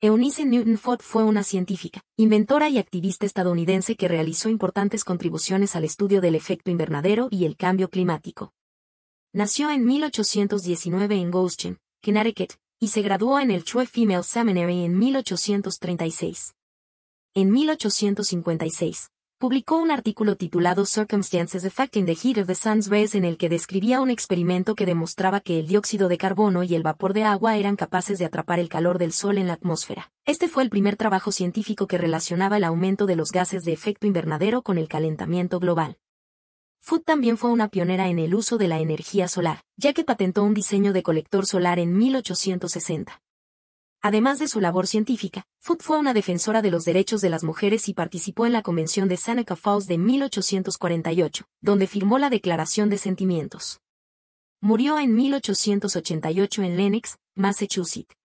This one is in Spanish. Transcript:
Eunice Newton Ford fue una científica, inventora y activista estadounidense que realizó importantes contribuciones al estudio del efecto invernadero y el cambio climático. Nació en 1819 en Goshen, Connecticut, y se graduó en el Troy Female Seminary en 1836. En 1856, publicó un artículo titulado Circumstances Affecting the Heat of the Sun's Rays en el que describía un experimento que demostraba que el dióxido de carbono y el vapor de agua eran capaces de atrapar el calor del Sol en la atmósfera. Este fue el primer trabajo científico que relacionaba el aumento de los gases de efecto invernadero con el calentamiento global. Food también fue una pionera en el uso de la energía solar, ya que patentó un diseño de colector solar en 1860. Además de su labor científica, Foot fue una defensora de los derechos de las mujeres y participó en la Convención de Seneca Falls de 1848, donde firmó la Declaración de Sentimientos. Murió en 1888 en Lenox, Massachusetts.